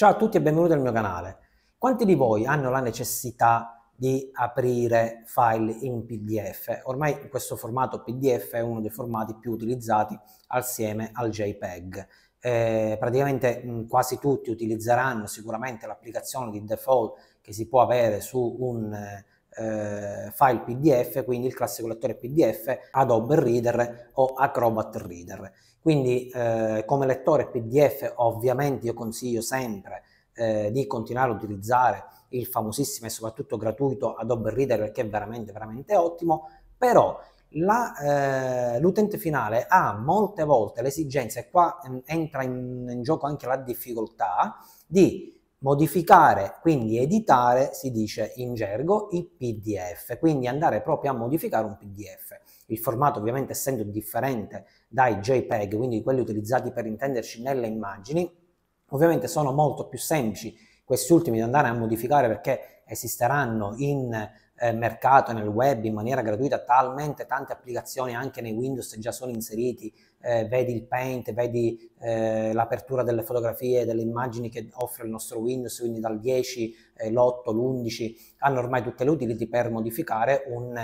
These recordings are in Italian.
Ciao a tutti e benvenuti al mio canale. Quanti di voi hanno la necessità di aprire file in PDF? Ormai questo formato PDF è uno dei formati più utilizzati assieme al JPEG. Eh, praticamente mh, quasi tutti utilizzeranno sicuramente l'applicazione di default che si può avere su un eh, eh, file PDF, quindi il classico lettore PDF, Adobe Reader o Acrobat Reader. Quindi eh, come lettore PDF ovviamente io consiglio sempre eh, di continuare a utilizzare il famosissimo e soprattutto gratuito Adobe Reader perché è veramente veramente ottimo, però la, eh, l'utente finale ha molte volte l'esigenza, e qua mm, entra in, in gioco anche la difficoltà, di Modificare, quindi editare, si dice in gergo il PDF, quindi andare proprio a modificare un PDF. Il formato ovviamente essendo differente dai JPEG, quindi quelli utilizzati per intenderci nelle immagini, ovviamente sono molto più semplici questi ultimi da andare a modificare perché esisteranno in eh, mercato, nel web, in maniera gratuita, talmente tante applicazioni anche nei Windows già sono inseriti eh, vedi il paint, vedi eh, l'apertura delle fotografie, delle immagini che offre il nostro Windows, quindi dal 10, eh, l'8, l'11, hanno ormai tutte le utility per modificare eh, un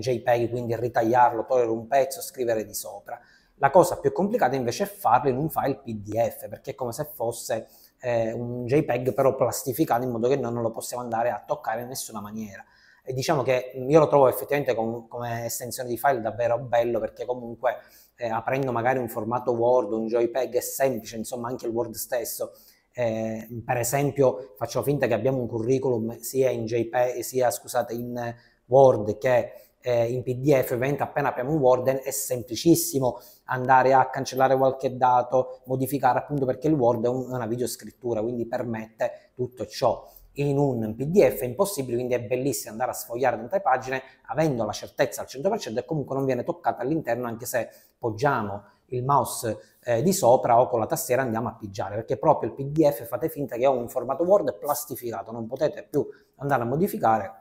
JPEG, quindi ritagliarlo, togliere un pezzo, scrivere di sopra. La cosa più complicata invece è farlo in un file PDF, perché è come se fosse eh, un JPEG però plastificato in modo che noi non lo possiamo andare a toccare in nessuna maniera. E diciamo che io lo trovo effettivamente com- come estensione di file davvero bello perché comunque eh, aprendo magari un formato Word, un JPEG è semplice, insomma anche il Word stesso. Eh, per esempio faccio finta che abbiamo un curriculum sia in, JPEG, sia, scusate, in Word che eh, in PDF, ovviamente appena apriamo un Word è semplicissimo andare a cancellare qualche dato, modificare appunto perché il Word è, un, è una videoscrittura, quindi permette tutto ciò in un PDF è impossibile, quindi è bellissimo andare a sfogliare tante pagine avendo la certezza al 100% e comunque non viene toccata all'interno anche se poggiamo il mouse eh, di sopra o con la tastiera andiamo a pigiare, perché proprio il PDF fate finta che è un formato Word plastificato, non potete più andare a modificare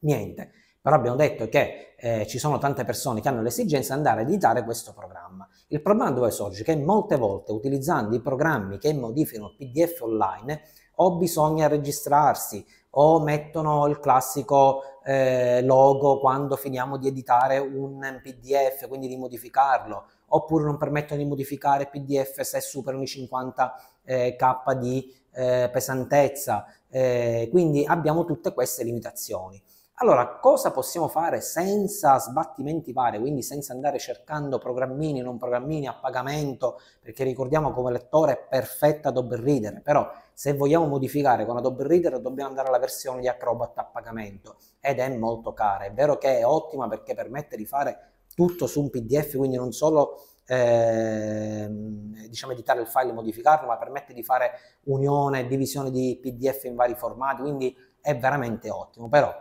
niente. Però abbiamo detto che eh, ci sono tante persone che hanno l'esigenza di andare a editare questo programma. Il problema dove sorge? Che molte volte utilizzando i programmi che modificano il PDF online o bisogna registrarsi o mettono il classico eh, logo quando finiamo di editare un PDF, quindi di modificarlo, oppure non permettono di modificare PDF se superano i 50 eh, K di eh, pesantezza. Eh, quindi abbiamo tutte queste limitazioni. Allora, cosa possiamo fare senza sbattimenti vari, quindi senza andare cercando programmini, non programmini a pagamento, perché ricordiamo come lettore è perfetta Adobe Reader, però se vogliamo modificare con Adobe Reader dobbiamo andare alla versione di Acrobat a pagamento ed è molto cara. È vero che è ottima perché permette di fare tutto su un PDF, quindi non solo eh, diciamo editare il file e modificarlo, ma permette di fare unione e divisione di PDF in vari formati, quindi è veramente ottimo. Però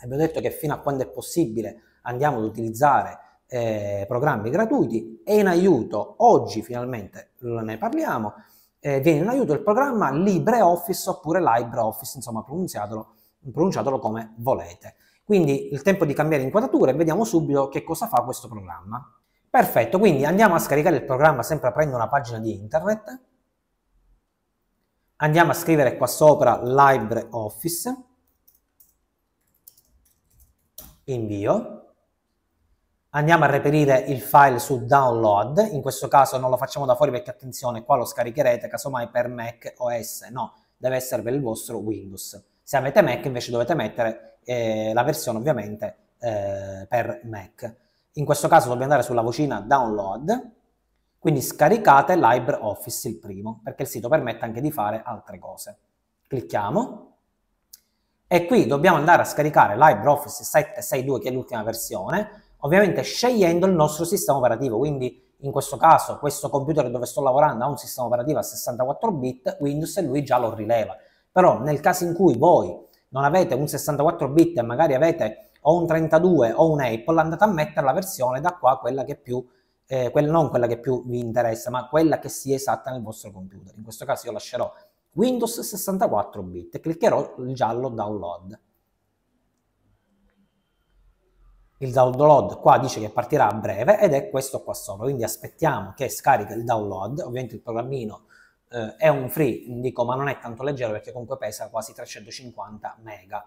Abbiamo detto che fino a quando è possibile andiamo ad utilizzare eh, programmi gratuiti e in aiuto, oggi finalmente ne parliamo, eh, viene in aiuto il programma LibreOffice oppure LibreOffice, insomma pronunciatelo, pronunciatelo come volete. Quindi il tempo di cambiare inquadratura e vediamo subito che cosa fa questo programma. Perfetto, quindi andiamo a scaricare il programma sempre aprendo una pagina di internet. Andiamo a scrivere qua sopra LibreOffice invio, andiamo a reperire il file su download, in questo caso non lo facciamo da fuori perché attenzione, qua lo scaricherete casomai per Mac OS, no, deve essere per il vostro Windows. Se avete Mac invece dovete mettere eh, la versione ovviamente eh, per Mac. In questo caso dobbiamo andare sulla vocina download, quindi scaricate LibreOffice il primo, perché il sito permette anche di fare altre cose. Clicchiamo e qui dobbiamo andare a scaricare LibreOffice 762 che è l'ultima versione, ovviamente scegliendo il nostro sistema operativo, quindi in questo caso questo computer dove sto lavorando ha un sistema operativo a 64 bit, Windows e lui già lo rileva. Però nel caso in cui voi non avete un 64 bit e magari avete o un 32 o un Apple, andate a mettere la versione da qua quella che più eh, quella, non quella che più vi interessa, ma quella che sia esatta nel vostro computer. In questo caso io lascerò Windows 64 bit. Cliccherò il giallo download. Il download qua dice che partirà a breve ed è questo qua sopra, quindi aspettiamo che scarica il download, ovviamente il programmino eh, è un free, dico ma non è tanto leggero perché comunque pesa quasi 350 mega,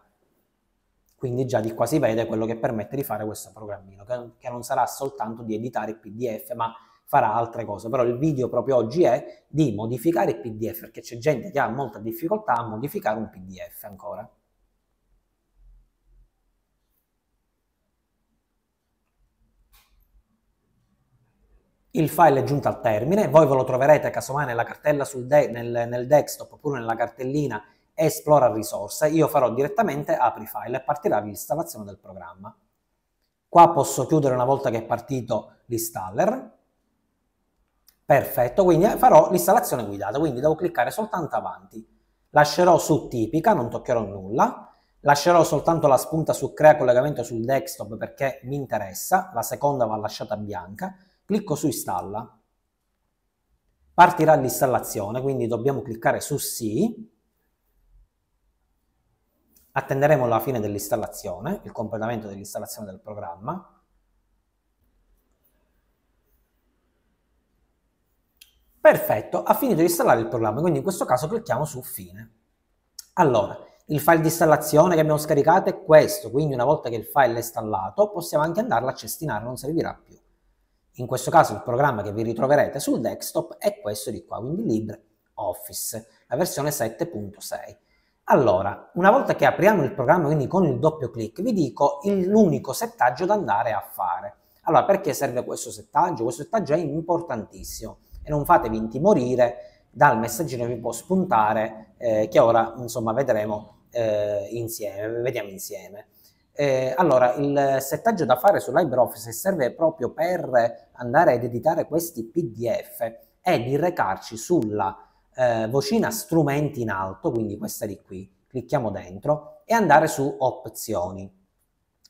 quindi già di qua si vede quello che permette di fare questo programmino, che, che non sarà soltanto di editare PDF ma farà altre cose, però il video proprio oggi è di modificare il PDF, perché c'è gente che ha molta difficoltà a modificare un PDF ancora. Il file è giunto al termine, voi ve lo troverete casomai nella cartella de nel, nel desktop oppure nella cartellina Esplora risorse, io farò direttamente apri file e partirà l'installazione del programma. Qua posso chiudere una volta che è partito l'installer Perfetto, quindi farò l'installazione guidata, quindi devo cliccare soltanto avanti. Lascerò su tipica, non toccherò nulla, lascerò soltanto la spunta su crea collegamento sul desktop perché mi interessa, la seconda va lasciata bianca, clicco su installa. Partirà l'installazione, quindi dobbiamo cliccare su sì, attenderemo la fine dell'installazione, il completamento dell'installazione del programma, Perfetto, ha finito di installare il programma, quindi in questo caso clicchiamo su fine. Allora, il file di installazione che abbiamo scaricato è questo, quindi una volta che il file è installato possiamo anche andarlo a cestinare, non servirà più. In questo caso il programma che vi ritroverete sul desktop è questo di qua, quindi LibreOffice, la versione 7.6. Allora, una volta che apriamo il programma, quindi con il doppio clic, vi dico l'unico settaggio da andare a fare. Allora, perché serve questo settaggio? Questo settaggio è importantissimo non fatevi intimorire dal messaggino che vi può spuntare, eh, che ora insomma vedremo eh, insieme, vediamo insieme. Eh, allora, il settaggio da fare su LibreOffice serve proprio per andare ad editare questi PDF è di recarci sulla eh, vocina strumenti in alto, quindi questa di qui, clicchiamo dentro e andare su opzioni.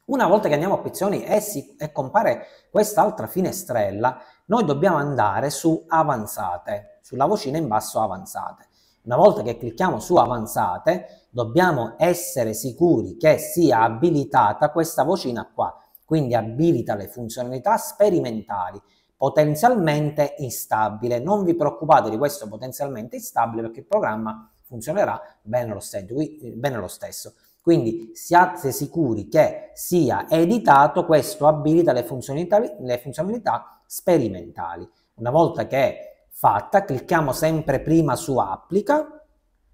Una volta che andiamo a opzioni e, si, e compare quest'altra finestrella noi dobbiamo andare su avanzate, sulla vocina in basso avanzate. Una volta che clicchiamo su avanzate, dobbiamo essere sicuri che sia abilitata questa vocina qua. Quindi abilita le funzionalità sperimentali potenzialmente instabile. Non vi preoccupate di questo potenzialmente instabile perché il programma funzionerà bene lo stesso. Quindi siate sicuri che sia editato, questo abilita le funzionalità, le funzionalità sperimentali. Una volta che è fatta, clicchiamo sempre prima su applica,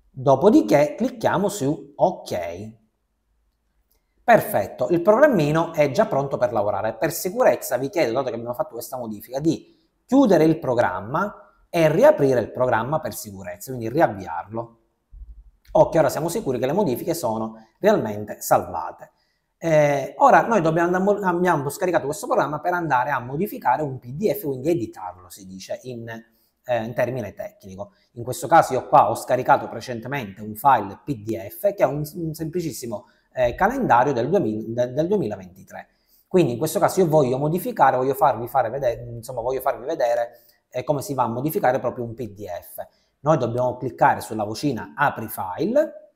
dopodiché clicchiamo su ok. Perfetto, il programmino è già pronto per lavorare. Per sicurezza vi chiedo, dato che abbiamo fatto questa modifica, di chiudere il programma e riaprire il programma per sicurezza, quindi riavviarlo. Occhio, ora siamo sicuri che le modifiche sono realmente salvate. Eh, ora noi dobbiamo, abbiamo scaricato questo programma per andare a modificare un PDF, quindi editarlo, si dice in, eh, in termine tecnico. In questo caso io qua ho scaricato precedentemente un file PDF che è un, un semplicissimo eh, calendario del, 2000, del 2023. Quindi in questo caso io voglio modificare, voglio farvi, vedere, insomma, voglio farvi vedere eh, come si va a modificare proprio un PDF. Noi dobbiamo cliccare sulla vocina apri file,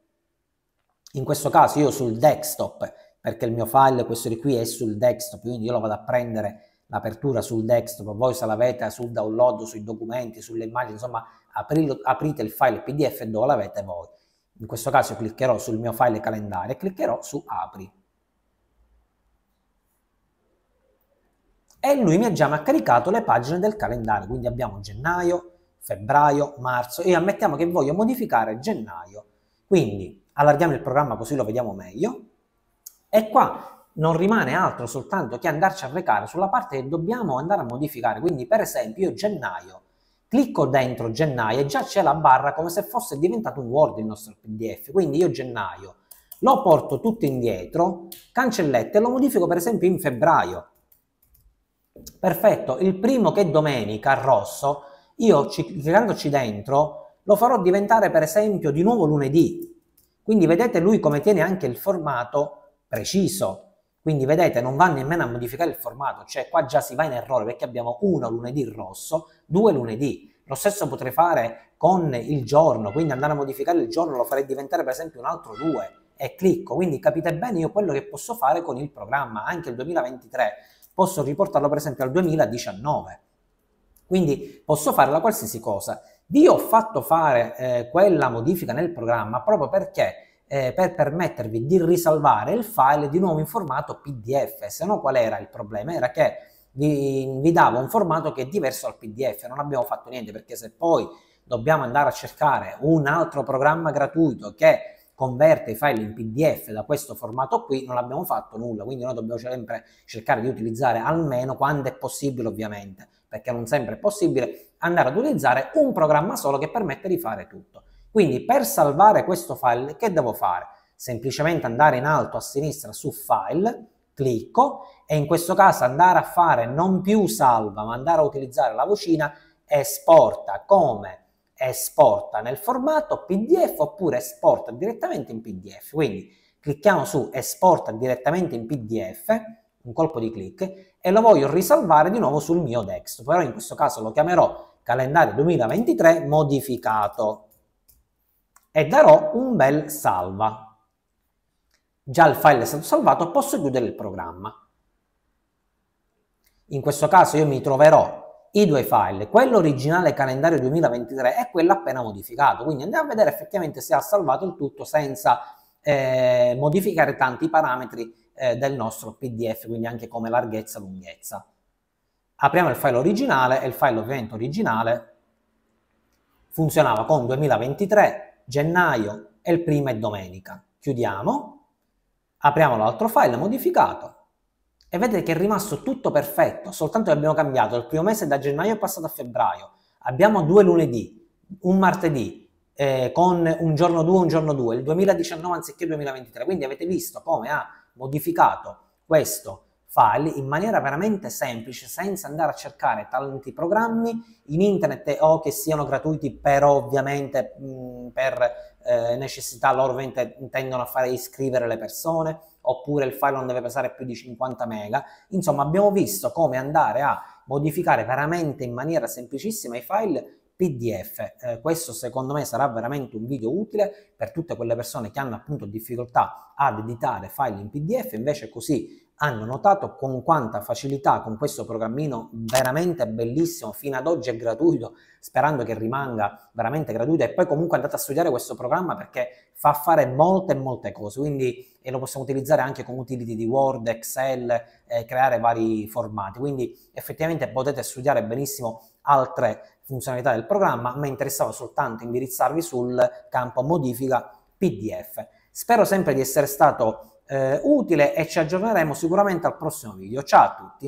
in questo caso io sul desktop, perché il mio file, questo di qui, è sul desktop, quindi io lo vado a prendere l'apertura sul desktop, voi se l'avete sul download, sui documenti, sulle immagini, insomma aprilo, aprite il file PDF dove l'avete voi. In questo caso cliccherò sul mio file calendario e cliccherò su apri. E lui mi ha già caricato le pagine del calendario, quindi abbiamo gennaio, febbraio, marzo e ammettiamo che voglio modificare gennaio. Quindi allarghiamo il programma così lo vediamo meglio e qua non rimane altro soltanto che andarci a recare sulla parte che dobbiamo andare a modificare. Quindi per esempio io gennaio, clicco dentro gennaio e già c'è la barra come se fosse diventato un Word il nostro PDF. Quindi io gennaio lo porto tutto indietro, cancellette e lo modifico per esempio in febbraio. Perfetto, il primo che è domenica, rosso, io cliccandoci dentro lo farò diventare per esempio di nuovo lunedì. Quindi vedete lui come tiene anche il formato preciso. Quindi vedete non va nemmeno a modificare il formato, cioè qua già si va in errore perché abbiamo uno lunedì rosso, due lunedì. Lo stesso potrei fare con il giorno, quindi andare a modificare il giorno lo farei diventare per esempio un altro due e clicco. Quindi capite bene io quello che posso fare con il programma, anche il 2023. Posso riportarlo per esempio al 2019. Quindi posso fare la qualsiasi cosa. Vi ho fatto fare eh, quella modifica nel programma proprio perché eh, per permettervi di risalvare il file di nuovo in formato PDF, se no qual era il problema? Era che vi, vi davo un formato che è diverso dal PDF, non abbiamo fatto niente perché se poi dobbiamo andare a cercare un altro programma gratuito che converte i file in PDF da questo formato qui, non abbiamo fatto nulla, quindi noi dobbiamo sempre cercare di utilizzare almeno quando è possibile ovviamente perché non sempre è possibile andare ad utilizzare un programma solo che permette di fare tutto. Quindi per salvare questo file che devo fare? Semplicemente andare in alto a sinistra su file, clicco e in questo caso andare a fare non più salva ma andare a utilizzare la vocina esporta come esporta nel formato PDF oppure esporta direttamente in PDF. Quindi clicchiamo su esporta direttamente in PDF un colpo di clic e lo voglio risalvare di nuovo sul mio desktop, però in questo caso lo chiamerò calendario 2023 modificato e darò un bel salva. Già il file è stato salvato, posso chiudere il programma. In questo caso io mi troverò i due file, quello originale calendario 2023 e quello appena modificato, quindi andiamo a vedere effettivamente se ha salvato il tutto senza eh, modificare tanti parametri eh, del nostro PDF, quindi anche come larghezza e lunghezza. Apriamo il file originale e il file ovviamente originale funzionava con 2023, gennaio e il primo è domenica. Chiudiamo, apriamo l'altro file modificato e vedete che è rimasto tutto perfetto, soltanto che abbiamo cambiato il primo mese da gennaio è passato a febbraio, abbiamo due lunedì, un martedì, eh, con un giorno 2, un giorno 2, il 2019 anziché 2023, quindi avete visto come ha modificato questo file in maniera veramente semplice senza andare a cercare tanti programmi in internet o che siano gratuiti però ovviamente mh, mm, per eh, necessità loro tendono a fare iscrivere le persone oppure il file non deve pesare più di 50 mega insomma abbiamo visto come andare a modificare veramente in maniera semplicissima i file PDF. Eh, questo secondo me sarà veramente un video utile per tutte quelle persone che hanno appunto difficoltà ad editare file in PDF, invece così hanno notato con quanta facilità con questo programmino veramente bellissimo, fino ad oggi è gratuito, sperando che rimanga veramente gratuito e poi comunque andate a studiare questo programma perché fa fare molte molte cose, quindi e lo possiamo utilizzare anche con utility di Word, Excel, eh, creare vari formati, quindi effettivamente potete studiare benissimo altre funzionalità del programma, mi interessava soltanto indirizzarvi sul campo modifica PDF. Spero sempre di essere stato eh, utile e ci aggiorneremo sicuramente al prossimo video. Ciao a tutti!